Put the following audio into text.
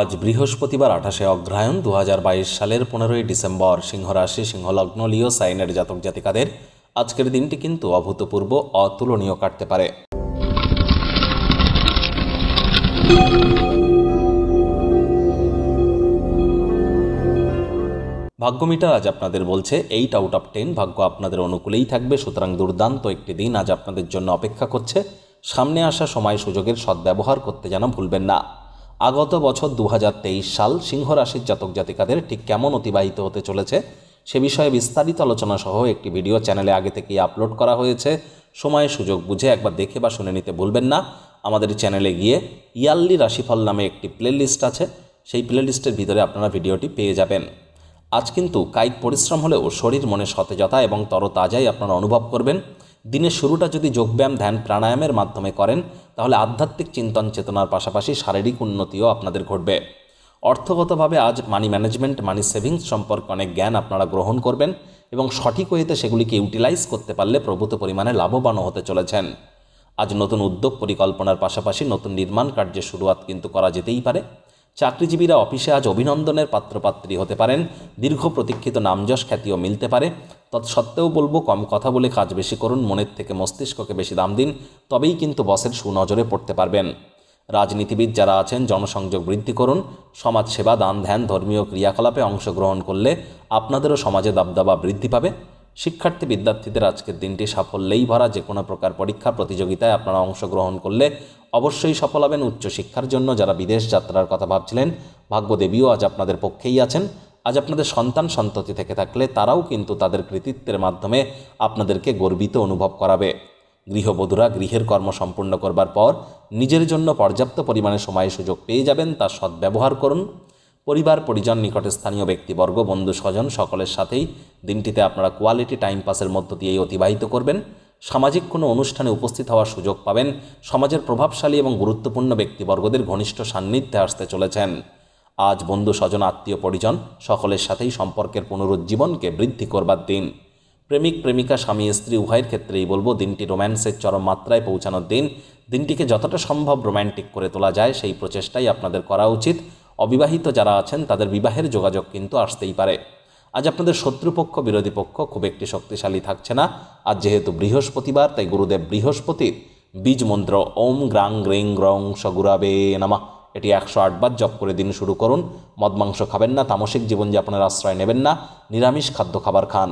আজ বৃহস্পতিবার আঠাশে অগ্রহায়ণ দু সালের পনেরোই ডিসেম্বর সিংহরাশি সিংহলগ্ন লিও সাইনের জাতক জাতিকাদের আজকের দিনটি কিন্তু অভূতপূর্ব অতুলনীয় কাটতে পারে ভাগ্যমিটার আজ আপনাদের বলছে এইট আউট অফ টেন ভাগ্য আপনাদের অনুকূলেই থাকবে সুতরাং দুর্দান্ত একটি দিন আজ আপনাদের জন্য অপেক্ষা করছে সামনে আসা সময় সুযোগের সদ্ব্যবহার করতে যেন ভুলবেন না আগত বছর দু সাল সিংহ রাশির জাতক জাতিকাদের ঠিক কেমন অতিবাহিত হতে চলেছে সে বিষয়ে বিস্তারিত আলোচনা সহ একটি ভিডিও চ্যানেলে আগে থেকেই আপলোড করা হয়েছে সময় সুযোগ বুঝে একবার দেখে বা শুনে নিতে ভুলবেন না আমাদের চ্যানেলে গিয়ে ইয়ারলি রাশিফল নামে একটি প্লেলিস্ট আছে সেই প্লেলিস্টের ভিতরে আপনারা ভিডিওটি পেয়ে যাবেন আজ কিন্তু কায়িক পরিশ্রম হলেও শরীর মনে সতেজতা এবং তরতাজাই আপনারা অনুভব করবেন দিনের শুরুটা যদি যোগব্যায়াম ধ্যান প্রাণায়ামের মাধ্যমে করেন তাহলে আধ্যাত্মিক চিন্তন চেতনার পাশাপাশি শারীরিক উন্নতিও আপনাদের ঘটবে অর্থগতভাবে আজ মানি ম্যানেজমেন্ট মানি সেভিংস সম্পর্কে অনেক জ্ঞান আপনারা গ্রহণ করবেন এবং সঠিক হইতে সেগুলিকে ইউটিলাইজ করতে পারলে প্রভূত পরিমাণে লাভবানও হতে চলেছেন আজ নতুন উদ্যোগ পরিকল্পনার পাশাপাশি নতুন নির্মাণ কার্যের শুরুয়াত কিন্তু করা যেতেই পারে চাকরিজীবীরা অফিসে আজ অভিনন্দনের পাত্রপাত্রী হতে পারেন দীর্ঘ প্রতীক্ষিত নামযশ খ্যাতিও মিলতে পারে তৎসত্ত্বেও বলবো কম কথা বলে কাজ বেশি করুন মনের থেকে মস্তিষ্ককে বেশি দাম দিন তবেই কিন্তু বসের সুনজরে পড়তে পারবেন রাজনীতিবিদ যারা আছেন জনসংযোগ বৃদ্ধি করুন সমাজসেবা দান ধ্যান ধর্মীয় ক্রিয়াকলাপে অংশগ্রহণ করলে আপনাদেরও সমাজে দাবদাবা বৃদ্ধি পাবে শিক্ষার্থী বিদ্যার্থীদের আজকের দিনটি সাফল্যেই ভরা যে কোনো প্রকার পরীক্ষা প্রতিযোগিতায় আপনারা অংশগ্রহণ করলে অবশ্যই সফল হবেন উচ্চশিক্ষার জন্য যারা বিদেশ যাত্রার কথা ভাবছিলেন ভাগ্যদেবীও আজ আপনাদের পক্ষেই আছেন আজ আপনাদের সন্তান সন্ততি থেকে থাকলে তারাও কিন্তু তাদের কৃতিত্বের মাধ্যমে আপনাদেরকে গর্বিত অনুভব করাবে গৃহবধূরা গৃহের কর্ম সম্পূর্ণ করবার পর নিজের জন্য পর্যাপ্ত পরিমাণে সময় সুযোগ পেয়ে যাবেন তার সদ্ব্যবহার করুন পরিবার পরিজন নিকটে স্থানীয় ব্যক্তিবর্গ বন্ধু স্বজন সকলের সাথেই দিনটিতে আপনারা কোয়ালিটি টাইম পাসের মধ্য দিয়েই অতিবাহিত করবেন সামাজিক কোনো অনুষ্ঠানে উপস্থিত হওয়ার সুযোগ পাবেন সমাজের প্রভাবশালী এবং গুরুত্বপূর্ণ ব্যক্তিবর্গদের ঘনিষ্ঠ সান্নিধ্যে আসতে চলেছেন আজ বন্ধু স্বজন আত্মীয় পরিজন সকলের সাথেই সম্পর্কের পুনরুজ্জীবনকে বৃদ্ধি করবার দিন প্রেমিক প্রেমিকা স্বামী স্ত্রী উভয়ের ক্ষেত্রেই বলবো দিনটি রোম্যান্সের চরম মাত্রায় পৌঁছানোর দিন দিনটিকে যতটা সম্ভব রোম্যান্টিক করে তোলা যায় সেই প্রচেষ্টাই আপনাদের করা উচিত অবিবাহিত যারা আছেন তাদের বিবাহের যোগাযোগ কিন্তু আসতেই পারে আজ আপনাদের শত্রুপক্ষ বিরোধী পক্ষ খুব একটি শক্তিশালী থাকছে না আজ যেহেতু বৃহস্পতিবার তাই গুরুদেব বৃহস্পতির বীজ মন্ত্র ওম গ্রাং গ্রিং গ্রং সগুরাবে নামা এটি একশো আটবার জপ করে দিন শুরু করুন মদ মাংস খাবেন না তামসিক জীবনযাপনের আশ্রয় নেবেন না নিরামিষ খাদ্য খাবার খান